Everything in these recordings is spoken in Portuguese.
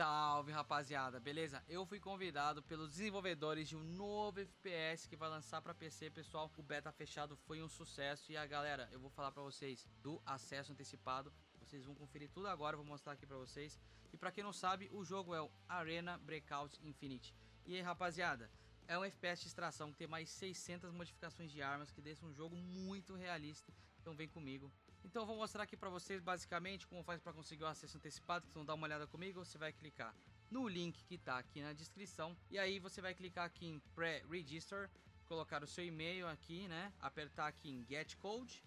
Salve rapaziada, beleza? Eu fui convidado pelos desenvolvedores de um novo FPS que vai lançar para PC, pessoal. O beta fechado foi um sucesso e a galera, eu vou falar para vocês do acesso antecipado. Vocês vão conferir tudo agora, vou mostrar aqui para vocês. E para quem não sabe, o jogo é o Arena Breakout Infinite. E aí, rapaziada, é um FPS de extração que tem mais 600 modificações de armas que deixa um jogo muito realista. Então vem comigo então eu vou mostrar aqui para vocês basicamente como faz para conseguir o acesso antecipado, então dá uma olhada comigo, você vai clicar no link que está aqui na descrição e aí você vai clicar aqui em Pre-Register, colocar o seu e-mail aqui, né? Apertar aqui em Get Code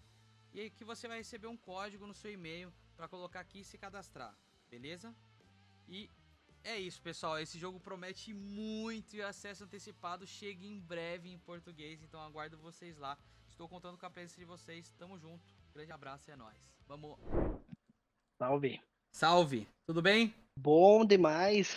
e aí que você vai receber um código no seu e-mail para colocar aqui e se cadastrar, beleza? E é isso, pessoal. Esse jogo promete muito e acesso antecipado chega em breve em português, então aguardo vocês lá. Estou contando com a presença de vocês. Tamo junto. Grande abraço e é nóis. Vamos. Salve. Salve. Tudo bem? Bom demais.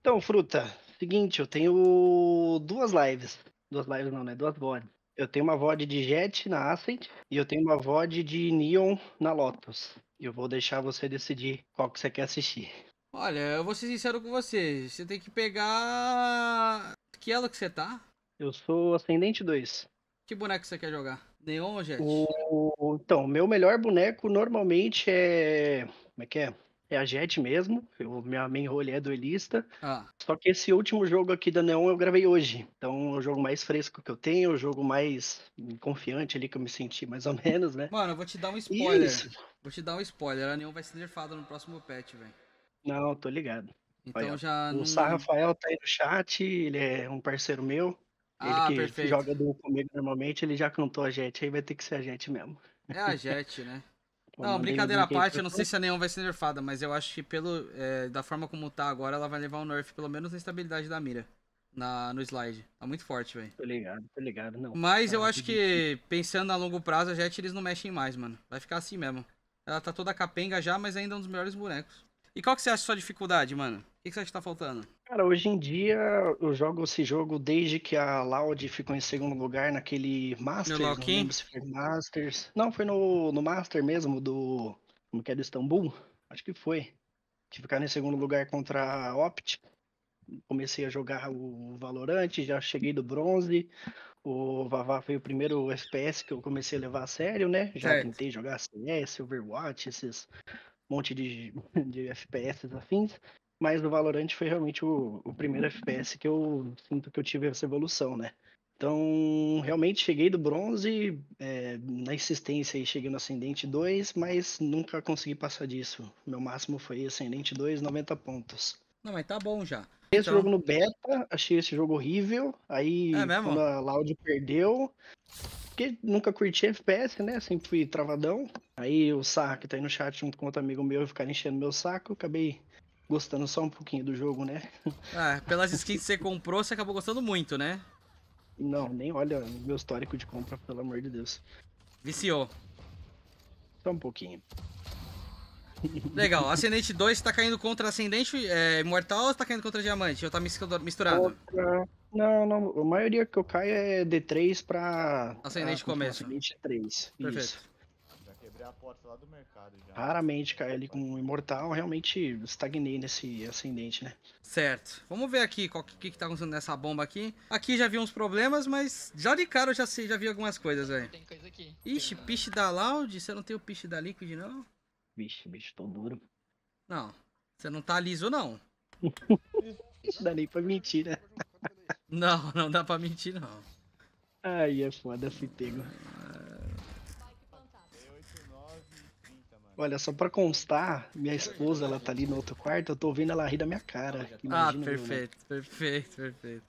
Então, fruta, seguinte, eu tenho duas lives. Duas lives não, né? Duas VODs. Eu tenho uma VOD de Jet na Ascent e eu tenho uma VOD de Neon na Lotus. E eu vou deixar você decidir qual que você quer assistir. Olha, eu vou ser sincero com você. Você tem que pegar. Que ela que você tá? Eu sou Ascendente 2. Que boneco você quer jogar? Nenhuma, gente? O... Então, meu melhor boneco normalmente é. Como é que é? É a Jet mesmo. Eu, minha main role é duelista. Ah. Só que esse último jogo aqui da Neon eu gravei hoje. Então é o jogo mais fresco que eu tenho, é o jogo mais confiante ali que eu me senti, mais ou menos, né? Mano, eu vou te dar um spoiler. Isso. Vou te dar um spoiler. A Neon vai ser nerfada no próximo patch, velho. Não, tô ligado. Então Olha, já. O não... Fael Rafael tá aí no chat, ele é um parceiro meu. Ah, ele que perfeito. joga do comigo normalmente, ele já cantou a Jet. aí vai ter que ser a gente mesmo. É a Jet, né? não, brincadeira à parte, eu não sei se a Neon vai ser nerfada, mas eu acho que pelo, é, da forma como tá agora, ela vai levar um nerf, pelo menos na estabilidade da mira. Na, no slide. Tá muito forte, velho. Tô ligado, tô ligado, não. Mas tá eu acho que, pensando a longo prazo, a Jet eles não mexem mais, mano. Vai ficar assim mesmo. Ela tá toda capenga já, mas ainda é um dos melhores bonecos. E qual que você acha a sua dificuldade, mano? que você acha que tá faltando? Cara, hoje em dia eu jogo esse jogo desde que a Loud ficou em segundo lugar naquele Masters. No lembro se foi Masters. Não, foi no, no Master mesmo, do. Como que é do Istambul? Acho que foi. De ficar em segundo lugar contra a Opt. Comecei a jogar o Valorant, já cheguei do bronze. O Vavá foi o primeiro FPS que eu comecei a levar a sério, né? Já certo. tentei jogar CS, Overwatch, esses monte de, de FPS afins. Mas o Valorant foi realmente o, o primeiro FPS que eu sinto que eu tive essa evolução, né? Então, realmente cheguei do bronze, é, na insistência aí cheguei no ascendente 2, mas nunca consegui passar disso. Meu máximo foi ascendente 2, 90 pontos. Não, mas tá bom já. Então... Esse jogo no beta, achei esse jogo horrível. Aí é mesmo? a Loud perdeu. Porque nunca curti FPS, né? Sempre fui travadão. Aí o saco que tá aí no chat junto com outro amigo meu ficar enchendo meu saco, acabei gostando só um pouquinho do jogo, né? Ah, pelas skins que você comprou, você acabou gostando muito, né? Não, nem olha meu histórico de compra, pelo amor de Deus. Viciou. Só um pouquinho. Legal, Ascendente 2 tá caindo contra Ascendente é, Mortal ou tá caindo contra Diamante? Eu tá misturado? Outra... Não, não, a maioria que eu caio é D3 pra... Ascendente ah, começo. Ascendente 3, Perfeito. Isso a porta lá do mercado já. Raramente cai ali com um imortal, realmente estagnei nesse ascendente, né? Certo. Vamos ver aqui o que, que, tá acontecendo nessa bomba aqui. Aqui já vi uns problemas, mas já de cara eu já, sei, já vi algumas coisas, velho. Tem coisa aqui. Ixi, tem... piche da Loud? Você não tem o piche da Liquid, não? Vixe, bicho, tô duro. Não, você não tá liso, não. não dá nem pra mentir, né? Não, não dá pra mentir, não. Ai, é foda, pego. Olha, só pra constar, minha esposa, ela tá ali no outro quarto, eu tô vendo ela rir da minha cara. ah, perfeito, meu, né? perfeito, perfeito.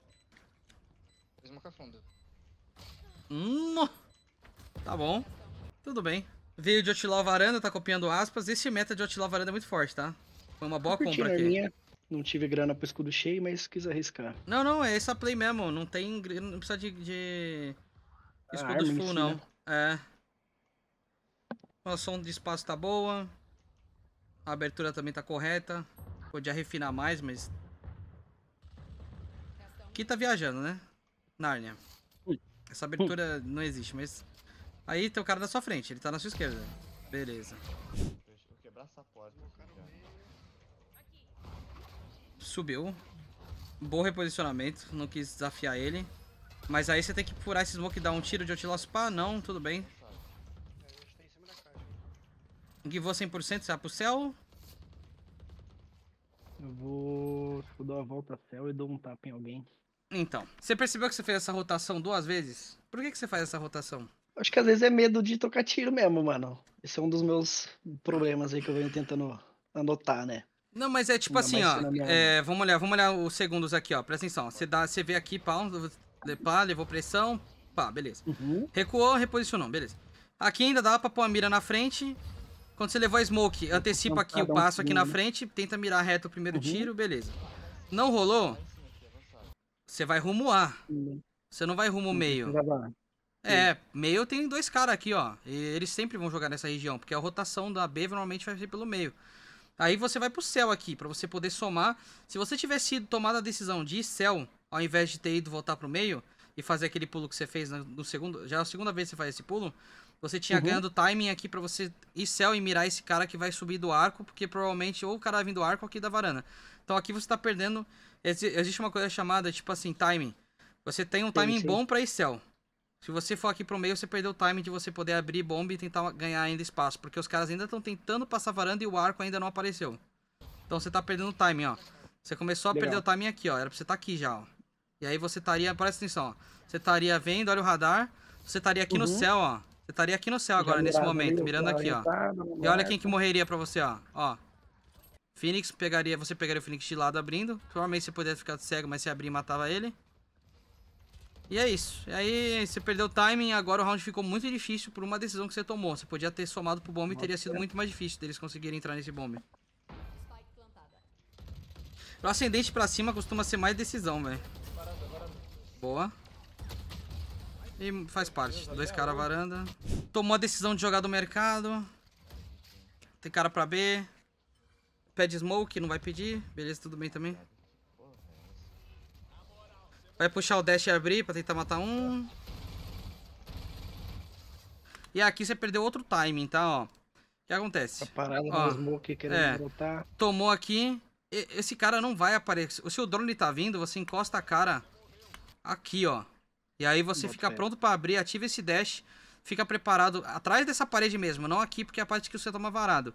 uma cafunda. Hum, tá bom. Tudo bem. Veio de Otilau Varanda, tá copiando aspas. Esse meta de Otilau Varanda é muito forte, tá? Foi uma boa compra aqui. Minha, não tive grana pro escudo cheio, mas quis arriscar. Não, não, é essa play mesmo. Não tem. Não precisa de. de... Ah, escudo full, não. Né? É. A som de espaço tá boa. A abertura também tá correta. Podia refinar mais, mas... Aqui tá viajando, né? Nárnia. Essa abertura não existe, mas... Aí tem o cara na sua frente, ele tá na sua esquerda. Beleza. quebrar essa porta. Subiu. Bom reposicionamento, não quis desafiar ele. Mas aí você tem que furar esse smoke e dar um tiro de otilaço. Pá, não, tudo bem. Guivou 100%, vai pro céu. Eu vou eu tipo, dar uma volta ao céu e dou um tapa em alguém. Então, você percebeu que você fez essa rotação duas vezes? Por que, que você faz essa rotação? Acho que às vezes é medo de trocar tiro mesmo, mano. Esse é um dos meus problemas aí que eu venho tentando anotar, né? Não, mas é tipo Não, assim, ó. É, vamos olhar, vamos olhar os segundos aqui, ó. Presta atenção. Você, dá, você vê aqui, pá, pá, levou pressão, pá, beleza. Uhum. Recuou, reposicionou, beleza. Aqui ainda dá pra pôr a mira na frente quando você levou a smoke, antecipa aqui o passo aqui na frente, tenta mirar reto o primeiro uhum. tiro, beleza. Não rolou? Você vai rumo A. Uhum. Você não vai rumo uhum, meio. É, meio tem dois caras aqui, ó. E eles sempre vão jogar nessa região, porque a rotação da B normalmente vai ser pelo meio. Aí você vai pro céu aqui, para você poder somar. Se você tivesse tomado a decisão de ir céu, ao invés de ter ido voltar pro meio e fazer aquele pulo que você fez no segundo. Já é a segunda vez que você faz esse pulo. Você tinha uhum. ganhando timing aqui para você ir céu e mirar esse cara que vai subir do arco, porque provavelmente ou o cara vindo do arco ou aqui da varana. Então aqui você tá perdendo. Existe uma coisa chamada, tipo assim, timing. Você tem um timing sim, bom para ir céu. Se você for aqui pro meio, você perdeu o timing de você poder abrir bomba e tentar ganhar ainda espaço. Porque os caras ainda estão tentando passar varanda e o arco ainda não apareceu. Então você tá perdendo o timing, ó. Você começou a Legal. perder o timing aqui, ó. Era pra você estar tá aqui já, ó. E aí você estaria, presta atenção, ó. Você estaria vendo, olha o radar. Você estaria aqui uhum. no céu, ó. Você estaria aqui no céu agora, nesse momento, mirando aqui, ó. E olha quem que morreria pra você, ó. Ó. Phoenix pegaria... Você pegaria o Phoenix de lado abrindo. Provavelmente você poderia ficar cego, mas se abrir, matava ele. E é isso. E aí, você perdeu o timing. Agora o round ficou muito difícil por uma decisão que você tomou. Você podia ter somado pro bombe e teria sido muito mais difícil deles conseguirem entrar nesse bombe. O ascendente pra cima costuma ser mais decisão, velho. Boa. E faz parte. Dois caras varanda. Tomou a decisão de jogar do mercado. Tem cara pra B. Pede smoke, não vai pedir. Beleza, tudo bem também. Vai puxar o dash e abrir pra tentar matar um. E aqui você perdeu outro timing, tá? Ó. O que acontece? Tá parado ó, no smoke querendo é, voltar. Tomou aqui. esse cara não vai aparecer. Se o drone tá vindo, você encosta a cara aqui, ó. E aí você fica pronto para abrir, ativa esse dash, fica preparado atrás dessa parede mesmo, não aqui, porque é a parte que você toma varado.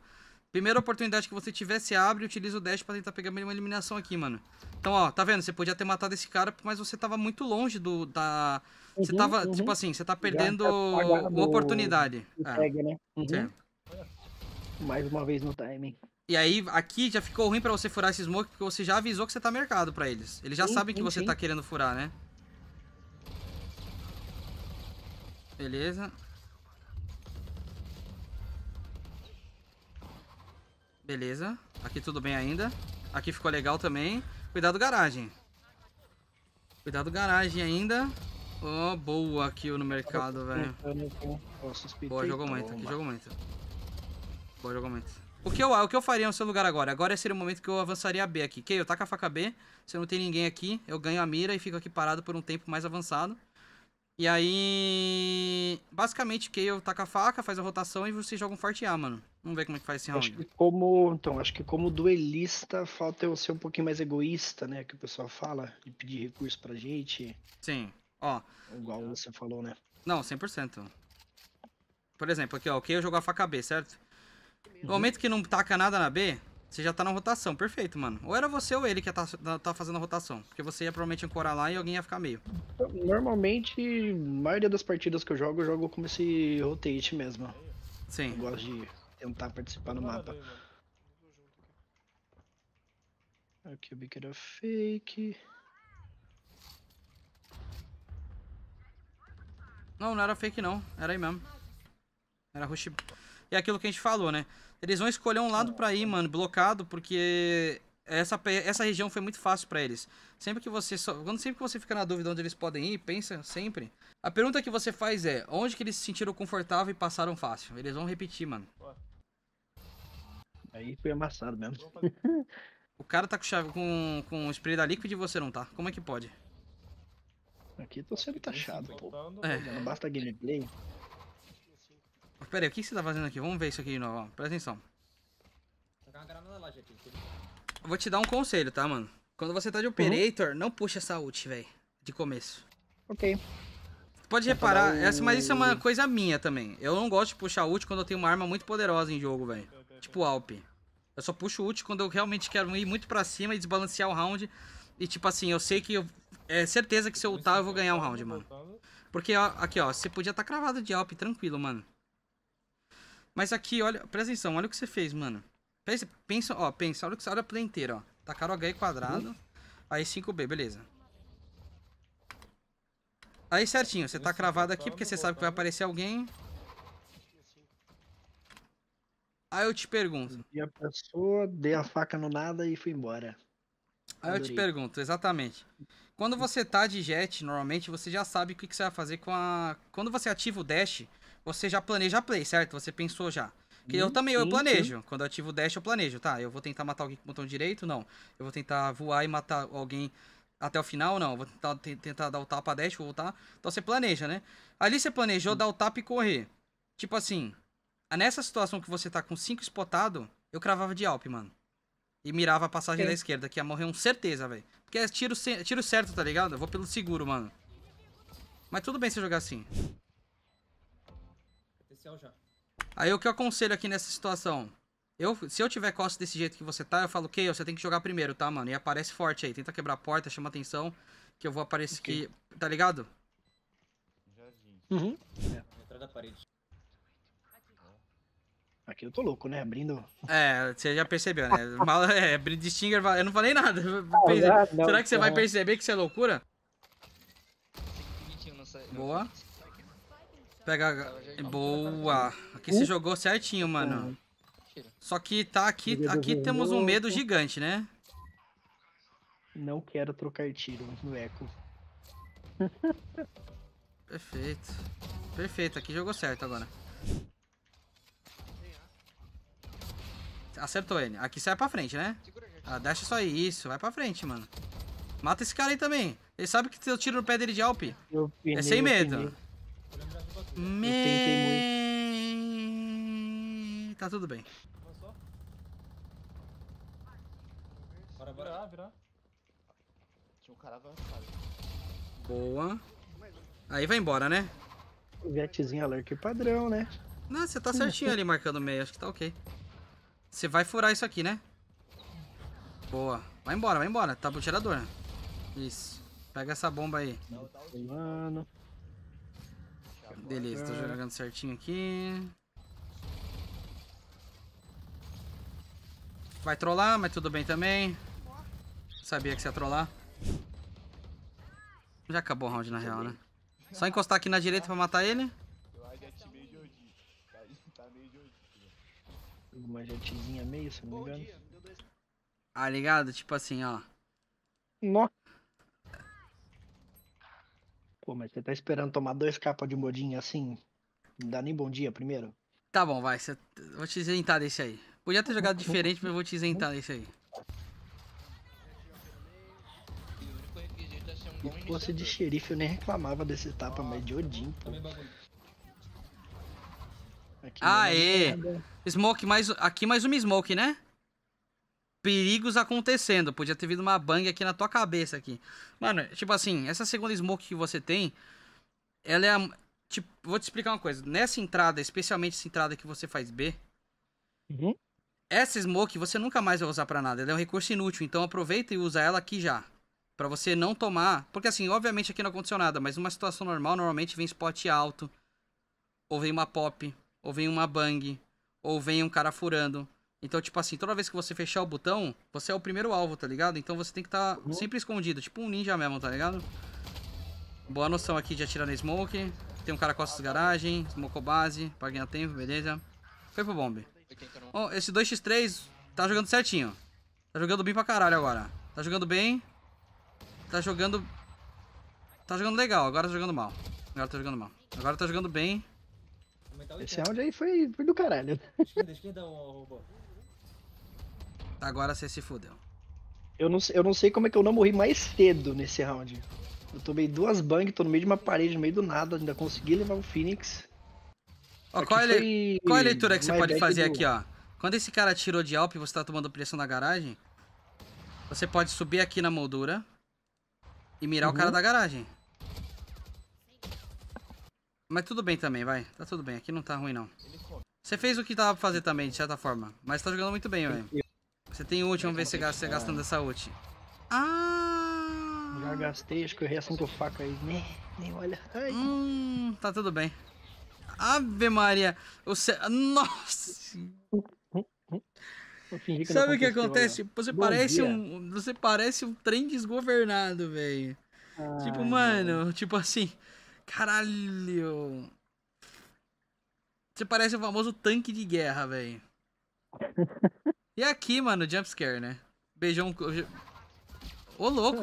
Primeira oportunidade que você tiver, você abre e utiliza o dash pra tentar pegar uma eliminação aqui, mano. Então, ó, tá vendo? Você podia ter matado esse cara, mas você tava muito longe do. Da... Uhum, você tava, uhum. tipo assim, você tá perdendo tá uma oportunidade. Pega, é. né? Uhum. Mais uma vez no timing. E aí, aqui já ficou ruim pra você furar esse smoke, porque você já avisou que você tá mercado pra eles. Eles já sim, sabem que sim, você sim. tá querendo furar, né? Beleza. Beleza. Aqui tudo bem ainda. Aqui ficou legal também. Cuidado garagem. Cuidado garagem ainda. Oh, boa kill no mercado, velho. Boa, jogou muito. Aqui jogou muito. Boa, jogou muito. O que, eu, o que eu faria no seu lugar agora? Agora seria o momento que eu avançaria a B aqui. Que eu taco a faca B. Se eu não tem ninguém aqui, eu ganho a mira e fico aqui parado por um tempo mais avançado. E aí... Basicamente, Kayle taca a faca, faz a rotação e você joga um forte A, mano. Vamos ver como é que faz esse round. Acho que como... Então, acho que como duelista, falta eu ser um pouquinho mais egoísta, né? Que o pessoal fala, de pedir recurso pra gente. Sim, ó. Igual você falou, né? Não, 100%. Por exemplo, aqui, ó. O Kayle é jogou a faca B, certo? No momento que não taca nada na B, você já tá na rotação, perfeito, mano. Ou era você ou ele que ia tá, tá fazendo a rotação. Porque você ia provavelmente ancorar lá e alguém ia ficar meio. Normalmente, a maioria das partidas que eu jogo, eu jogo como esse rotate mesmo. Sim. Eu gosto de tentar participar no mapa. Aqui o bico era fake. Não, não era fake não. Era aí mesmo. Era rush... É aquilo que a gente falou, né? Eles vão escolher um lado pra ir, mano, blocado, porque essa, essa região foi muito fácil para eles. Sempre que você quando sempre que você fica na dúvida onde eles podem ir, pensa sempre. A pergunta que você faz é: onde que eles se sentiram confortável e passaram fácil? Eles vão repetir, mano. Aí foi amassado mesmo. o cara tá com chave com com spray da Liquid e você não tá. Como é que pode? Aqui tô tá sendo taxado, pô. É. Não basta gameplay. Pera aí, o que você tá fazendo aqui? Vamos ver isso aqui de novo, ó. Presta atenção. Eu vou te dar um conselho, tá, mano? Quando você tá de uhum. Operator, uhum. não puxa essa ult, velho. De começo. Ok. Pode reparar, essa, mas isso é uma coisa minha também. Eu não gosto de puxar ult quando eu tenho uma arma muito poderosa em jogo, velho. Tipo Alp. Eu só puxo ult quando eu realmente quero ir muito pra cima e desbalancear o round. E tipo assim, eu sei que eu... É certeza que se eu ultar eu vou ganhar o um round, mano. Porque, ó, aqui ó, você podia estar tá cravado de Alp tranquilo, mano. Mas aqui, olha, presta atenção, olha o que você fez, mano. Pensa, pensa ó, pensa, olha o que você olha a play inteira, ó. Tacaram H quadrado, aí 5B, beleza. Aí certinho, você tá cravado aqui porque você sabe que vai né? aparecer alguém. Aí eu te pergunto. E a pessoa, dei a faca no nada e fui embora. Aí eu te pergunto, exatamente. Quando você tá de jet, normalmente você já sabe o que você vai fazer com a. Quando você ativa o dash, você já planeja a play, certo? Você pensou já. Que eu também, sim, eu planejo. Sim. Quando eu ativo o dash, eu planejo. Tá, eu vou tentar matar alguém com o botão direito? Não. Eu vou tentar voar e matar alguém até o final? Não. Eu vou tentar, tentar dar o tapa a dash, voltar. Então você planeja, né? Ali você planejou sim. dar o tapa e correr. Tipo assim, nessa situação que você tá com 5 spotado, eu cravava de Alp, mano. E mirava a passagem da esquerda, que ia morrer um certeza, velho. Porque é tiro, tiro certo, tá ligado? Eu vou pelo seguro, mano. Mas tudo bem se jogar assim céu já. Aí o que eu aconselho aqui nessa situação? Eu, se eu tiver costa desse jeito que você tá, eu falo, ok, você tem que jogar primeiro, tá, mano? E aparece forte aí. Tenta quebrar a porta, chama atenção, que eu vou aparecer okay. aqui. Tá ligado? Jardim. Uhum. É, atrás da parede. Aqui eu tô louco, né? Abrindo. É, você já percebeu, né? Mal, é, abrindo de Stinger, eu não falei nada. Ah, Será não, que você não. vai perceber que isso é loucura? Boa. Pega. Boa. Aqui se jogou certinho, mano. Só que tá aqui. Aqui temos um medo gigante, né? Não quero trocar tiro no eco. Perfeito. Perfeito, aqui jogou certo agora. Acertou ele. Aqui sai pra frente, né? Ah, deixa só isso. Vai pra frente, mano. Mata esse cara aí também. Ele sabe que se eu tiro no pé dele de Alp. É sem medo. Me... muito. Tá tudo bem. Bora, bora. Virar, virar. Tinha um cara avançado. Boa. Aí vai embora, né? Jetzinho alert padrão, né? Não, você tá certinho ali marcando o meio, acho que tá ok. Você vai furar isso aqui, né? Boa. Vai embora, vai embora. Tá pro tirador. Né? Isso. Pega essa bomba aí. Mano. Beleza, tô jogando certinho aqui. Vai trollar, mas tudo bem também. Sabia que você ia trollar. Já acabou o round na real, né? Só encostar aqui na direita pra matar ele. Uma jetzinha meio, se não me engano. Ah, ligado? Tipo assim, ó. Nossa. Pô, mas você tá esperando tomar dois capas de modinha assim? Não dá nem bom dia primeiro? Tá bom, vai. Cê... Vou te isentar desse aí. Podia ter jogado diferente, mas vou te isentar desse aí. Se fosse de xerife, eu nem reclamava desse tapa, mas de Odin, pô. Aqui é Aê! Smoke mais. Aqui mais uma smoke, né? perigos acontecendo. Podia ter vindo uma bang aqui na tua cabeça aqui. Mano, tipo assim, essa segunda smoke que você tem, ela é a, tipo, vou te explicar uma coisa. Nessa entrada, especialmente essa entrada que você faz B, uhum. essa smoke você nunca mais vai usar para nada. Ela é um recurso inútil, então aproveita e usa ela aqui já. para você não tomar. Porque assim, obviamente aqui não aconteceu nada, mas numa situação normal, normalmente vem spot alto, ou vem uma pop, ou vem uma bang, ou vem um cara furando. Então, tipo assim, toda vez que você fechar o botão, você é o primeiro alvo, tá ligado? Então você tem que estar tá uhum. sempre escondido, tipo um ninja mesmo, tá ligado? Boa noção aqui de atirar na smoke. Tem um cara costas garagem, smocou base, pra ganhar tempo, beleza. Foi pro bombe. Oh, esse 2x3 tá jogando certinho. Tá jogando bem pra caralho agora. Tá jogando bem. Tá jogando... Tá jogando legal, agora tá jogando mal. Agora tá jogando mal. Agora tá jogando bem. Esse round aí foi, foi do caralho. Esquerda, esquerda, robô. Agora você se fudeu. Eu não, eu não sei como é que eu não morri mais cedo nesse round. Eu tomei duas bangs tô no meio de uma parede, no meio do nada, ainda consegui levar o Phoenix. Ó, qual, ele, foi... qual é a leitura que você pode fazer do... aqui, ó? Quando esse cara tirou de Alp e você tá tomando pressão na garagem, você pode subir aqui na moldura e mirar uhum. o cara da garagem. Mas tudo bem também, vai. Tá tudo bem. Aqui não tá ruim, não. Você fez o que tava pra fazer também, de certa forma. Mas tá jogando muito bem, velho. Você tem ult, vamos ver se você gastando essa ult. Ah! Já gastei, acho que eu reassunto faca aí. Nem, né? nem olha. Ai. Hum, tá tudo bem. Ave Maria! O Nossa! Sabe o que acontece? Tipo, você Bom parece dia. um. Você parece um trem desgovernado, velho. Tipo, mano, tipo assim. Caralho! Você parece o famoso tanque de guerra, velho. E aqui, mano, jumpscare, né? Beijão. Ô, louco!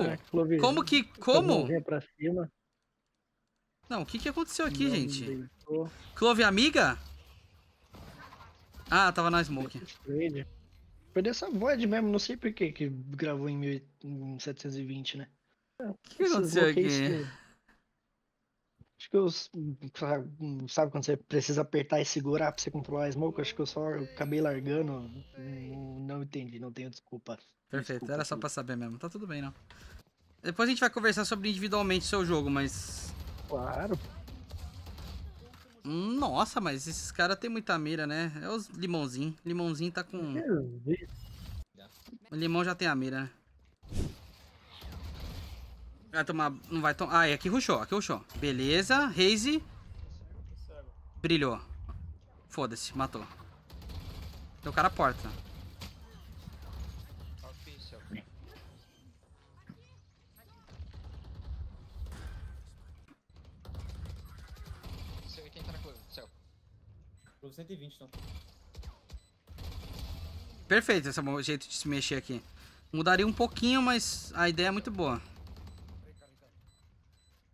como que. Como? Não, o que, que aconteceu aqui, Não gente? Deitou. Clove amiga? Ah, tava na smoke. Perdeu essa void mesmo, não sei por que que gravou em 1720, né? O que, que aconteceu aqui? Acho que eu. Hum, sabe quando você precisa apertar e segurar pra você controlar a smoke? Acho que eu só acabei largando. Não, hum, não entendi, não tenho desculpa. Perfeito, desculpa, era só pra saber mesmo. Tá tudo bem, não. Depois a gente vai conversar sobre individualmente seu jogo, mas. Claro. Hum, nossa, mas esses caras tem muita mira, né? É os limãozinho. Limãozinho tá com. O limão já tem a mira, né? Vai tomar. Não vai tomar. Ah, é aqui ruxou, aqui ruxou. Beleza. Raze. Brilhou. Foda-se, matou. Deu cara a porta. Tá então. Perfeito esse é jeito de se mexer aqui. Mudaria um pouquinho, mas a ideia é muito boa.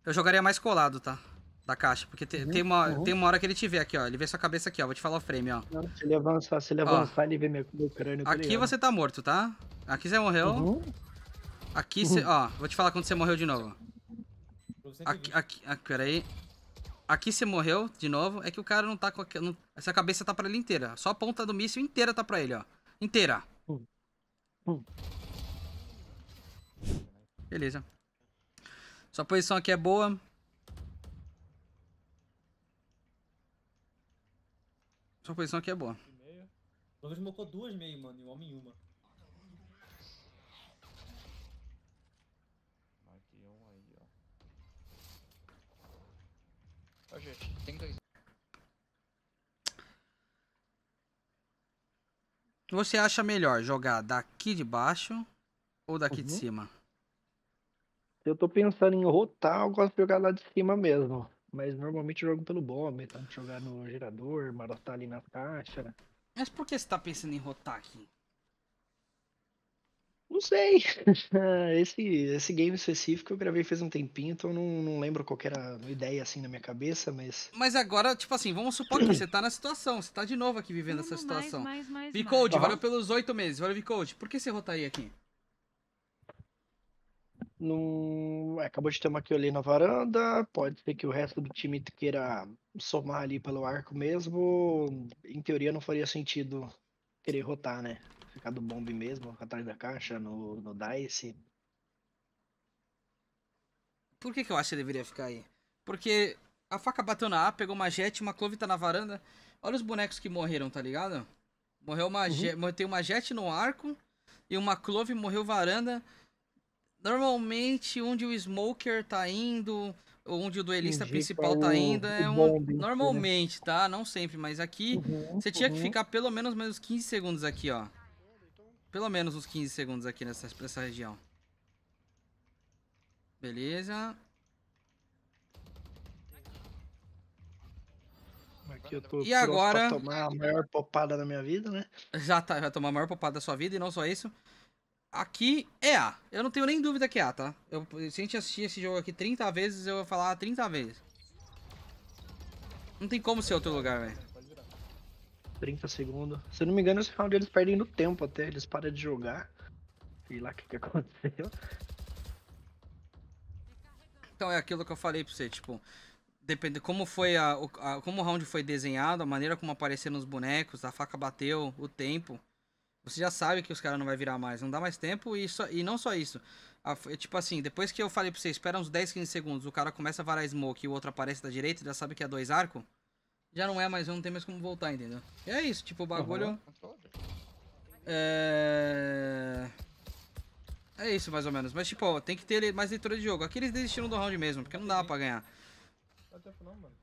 Eu jogaria mais colado, tá? Da caixa, porque te, uhum, tem, uma, uhum. tem uma hora que ele te vê aqui, ó. Ele vê sua cabeça aqui, ó. Vou te falar o frame, ó. Não, se ele avançar, se ele avançar, ele vê meu, meu crânio. Tá aqui você tá morto, tá? Aqui você morreu. Uhum. Aqui uhum. você. Ó, vou te falar quando você morreu de novo. Aqui, aqui, aqui, ah, peraí. Aqui você morreu de novo. É que o cara não tá com. não, essa cabeça tá pra ele inteira. Só a ponta do míssil inteira tá pra ele, ó. Inteira. Uhum. Uhum. Beleza. Sua posição aqui é boa. Sua posição aqui é boa. O Douglas mocou duas meio, mano, e o homem uma. Marquei um aí, ó. Ó, gente, tem dois. Você acha melhor jogar daqui de baixo ou daqui uhum. de cima? Eu tô pensando em rotar, eu gosto de jogar lá de cima mesmo. Mas normalmente eu jogo pelo bomb, tá? Jogar no gerador, marotar ali na caixa. Mas por que você tá pensando em rotar aqui? Não sei. Esse, esse game específico eu gravei faz um tempinho, então não, não lembro qual era a ideia assim na minha cabeça, mas. Mas agora, tipo assim, vamos supor que você tá na situação, você tá de novo aqui vivendo não, essa situação. Mais, mais, mais, valeu pelos oito meses, valeu Vicode. Por que você rotaria aqui? Num... É, acabou de ter uma Kyolê na varanda. Pode ser que o resto do time queira somar ali pelo arco mesmo. Em teoria não faria sentido querer rotar, né? Ficar do bombe mesmo, atrás da caixa, no, no dice. Por que, que eu acho que ele deveria ficar aí? Porque a faca bateu na A, pegou uma jet, uma clove tá na varanda. Olha os bonecos que morreram, tá ligado? Morreu uma uhum. jet, tem uma jet no arco e uma clove morreu varanda normalmente onde o Smoker tá indo, onde o duelista principal tá indo, é um. Né? Normalmente, né? tá? Não sempre, mas aqui uhum, você tinha uhum. que ficar pelo menos uns 15 segundos aqui, ó. Pelo menos uns 15 segundos aqui nessa, nessa região. Beleza. Aqui eu tô e agora... pra tomar a maior popada da minha vida, né? Já tá, vai tomar a maior popada da sua vida e não só isso. Aqui é A. Eu não tenho nem dúvida que é A, tá? Eu, se a gente assistir esse jogo aqui 30 vezes, eu vou falar 30 vezes. Não tem como ser outro lugar, velho. 30 segundos. Se eu não me engano, esse round eles perdem no tempo até. Eles param de jogar. Sei lá o que, que aconteceu. Então é aquilo que eu falei pra você, tipo... Depende, como foi a, a como o round foi desenhado, a maneira como apareceram os bonecos, a faca bateu, o tempo... Você já sabe que os caras não vai virar mais, não dá mais tempo e, só, e não só isso. A, tipo assim, depois que eu falei pra você, espera uns 10, 15 segundos, o cara começa a varar smoke e o outro aparece da direita, já sabe que é dois arco, já não é mais eu não tem mais como voltar, entendeu? E é isso, tipo, o bagulho... Uhum. É... É isso, mais ou menos. Mas, tipo, ó, tem que ter mais leitura de jogo. Aqui eles desistiram do round mesmo, porque não dava pra ganhar. Não dá tempo não, mano.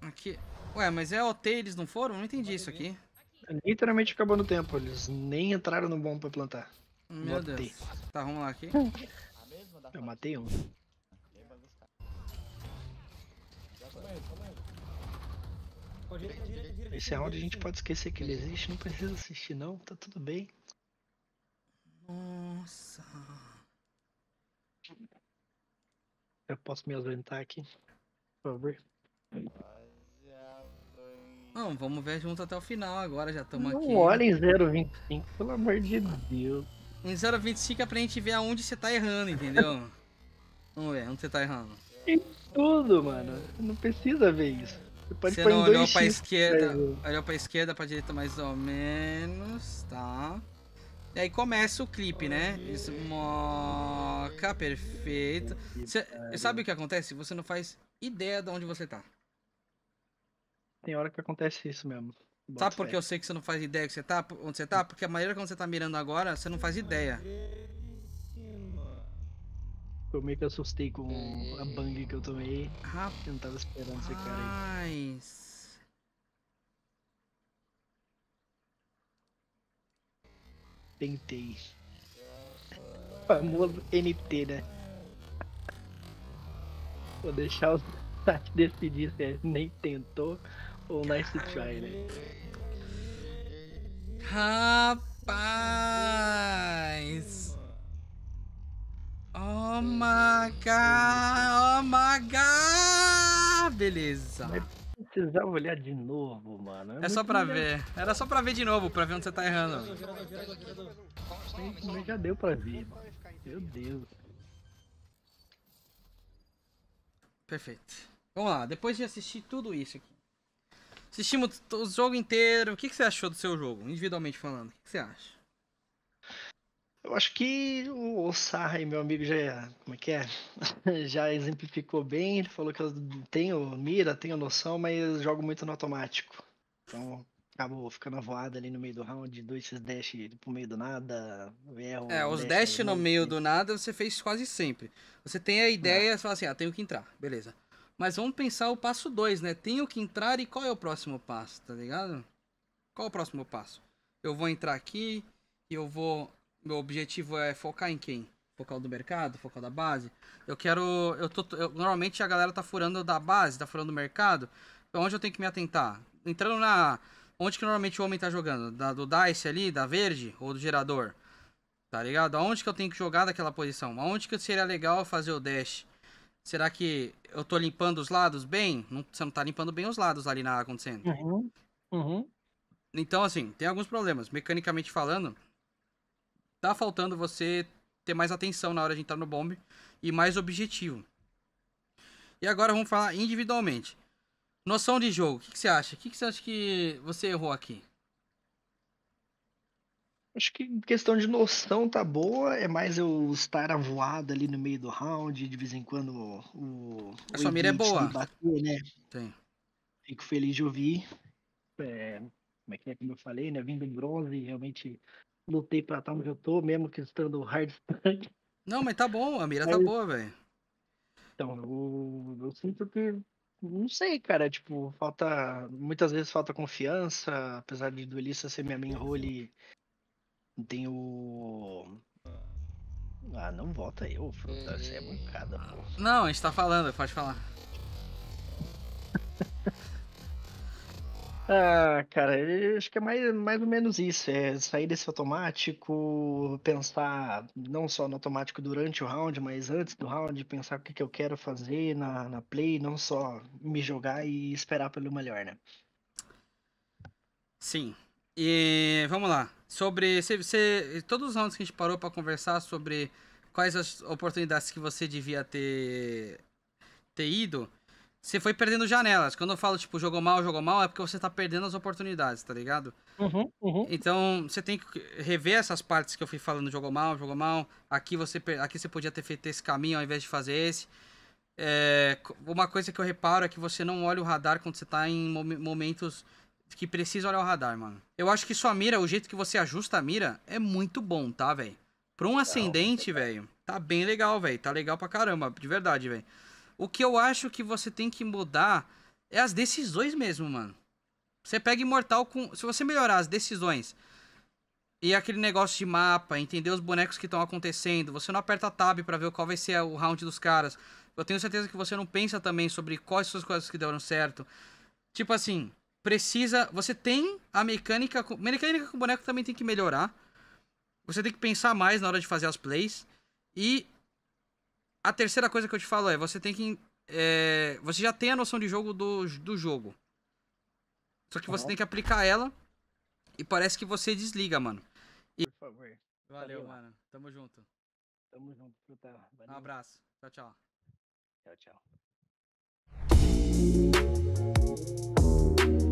Aqui... Ué, mas é OT eles não foram? Não entendi isso aqui. É, literalmente acabou no tempo, eles nem entraram no bom pra plantar. Meu Deus. Tá, vamos lá aqui. Eu matei um. Esse round é a gente pode esquecer que ele existe, não precisa assistir não, tá tudo bem. Nossa. Eu posso me ausentar aqui, por favor. Não, vamos ver junto até o final agora, já estamos aqui. Não olha em 0,25, pelo amor de Deus. Em 0,25 é pra gente ver aonde você tá errando, entendeu? vamos ver, onde você tá errando. Em tudo, mano. Não precisa ver isso. Você pode você não olhou pra esquerda, mas... Né? olhou pra esquerda, pra direita mais ou menos, tá? E aí começa o clipe, né? moca perfeito. Você, sabe o que acontece? Você não faz ideia de onde você tá tem hora que acontece isso mesmo. Sabe por que eu sei que você não faz ideia que você tá, onde você tá? Hum. Porque a maneira como você tá mirando agora, você não faz ideia. Eu meio que assustei com é. a bang que eu tomei. Rapaz. Eu não tava esperando esse cara aí. Tentei. O famoso é NT, né? Vou deixar o site decidir se é nem tentou o nice try, né? Rapaz! Oh my god! Oh my god! Beleza. precisava olhar de novo, mano. É, é só pra ver. Era só pra ver de novo, pra ver onde você tá errando. Mas já deu pra ver, mano. Meu Deus. Perfeito. Vamos lá, depois de assistir tudo isso aqui. Assistimos o jogo inteiro. O que, que você achou do seu jogo, individualmente falando? O que, que você acha? Eu acho que o aí, meu amigo, já é, como é que é? já exemplificou bem. Ele falou que eu tenho mira, tenho noção, mas jogo muito no automático. Então acabou ficando voada ali no meio do round, dois esses dash pro meio do nada, erro. É, os dash, dash no meio do nada você fez quase sempre. Você tem a é. ideia, é. você fala assim, ah, tenho que entrar, beleza. Mas vamos pensar o passo 2, né? Tenho que entrar e qual é o próximo passo, tá ligado? Qual é o próximo passo? Eu vou entrar aqui e eu vou. Meu objetivo é focar em quem? Focar do mercado, focar da base. Eu quero. Eu tô. Eu, normalmente a galera tá furando da base, tá furando do mercado. Então onde eu tenho que me atentar? Entrando na. Onde que normalmente o homem tá jogando? Da, do Dice ali, da verde ou do gerador? Tá ligado? Aonde que eu tenho que jogar daquela posição? Aonde que seria legal fazer o dash? Será que eu tô limpando os lados bem? Não, você não tá limpando bem os lados ali na acontecendo. Uhum. Uhum. Então, assim, tem alguns problemas. Mecanicamente falando, tá faltando você ter mais atenção na hora de entrar no bombe e mais objetivo. E agora vamos falar individualmente. Noção de jogo, o que, que, você acha? O que, que você acha que você errou aqui? Acho que questão de noção tá boa, é mais eu estar avoado ali no meio do round, de vez em quando o. A o mira é boa. Bater, né? Tem. Fico feliz de ouvir. É, como é que é como eu falei, né? Vindo em bronze, realmente lutei pra estar onde eu tô, mesmo que estando hard Não, mas tá bom, a mira tá mas... tá boa, velho. Então, eu, eu sinto que não sei, cara. Tipo, falta. Muitas vezes falta confiança. Apesar de duelista ser minha main role, tem o. Ah, não vota eu, Fruta. Você é bancada, pô. Não, a gente tá falando, pode falar. ah, cara, eu acho que é mais, mais ou menos isso. É sair desse automático, pensar não só no automático durante o round, mas antes do round, pensar o que, que eu quero fazer na, na play, não só me jogar e esperar pelo melhor, né? Sim, e vamos lá. Sobre. Se, todos os anos que a gente parou para conversar sobre quais as oportunidades que você devia ter, ter ido, você foi perdendo janelas. Quando eu falo, tipo, jogou mal, jogou mal, é porque você tá perdendo as oportunidades, tá ligado? Uhum, uhum. Então, você tem que rever essas partes que eu fui falando, jogou mal, jogou mal. Aqui você, aqui você podia ter feito esse caminho ao invés de fazer esse. É, uma coisa que eu reparo é que você não olha o radar quando você tá em momentos que precisa olhar o radar, mano. Eu acho que sua mira, o jeito que você ajusta a mira, é muito bom, tá, velho? Pra um ascendente, é velho, tá bem legal, velho. Tá legal pra caramba, de verdade, velho. O que eu acho que você tem que mudar é as decisões mesmo, mano. Você pega Imortal com. Se você melhorar as decisões e aquele negócio de mapa, entender os bonecos que estão acontecendo, você não aperta tab para ver qual vai ser o round dos caras. Eu tenho certeza que você não pensa também sobre quais são as coisas que deram certo. Tipo assim, precisa. Você tem a mecânica. mecânica com boneco também tem que melhorar. Você tem que pensar mais na hora de fazer as plays. E a terceira coisa que eu te falo é: você tem que. É, você já tem a noção de jogo do, do jogo. Só que você tem que aplicar ela. E parece que você desliga, mano. E... Por favor. Valeu, Valeu mano. Tamo junto. Tamo junto, Um abraço. Tchau, tchau. Tchau, tchau.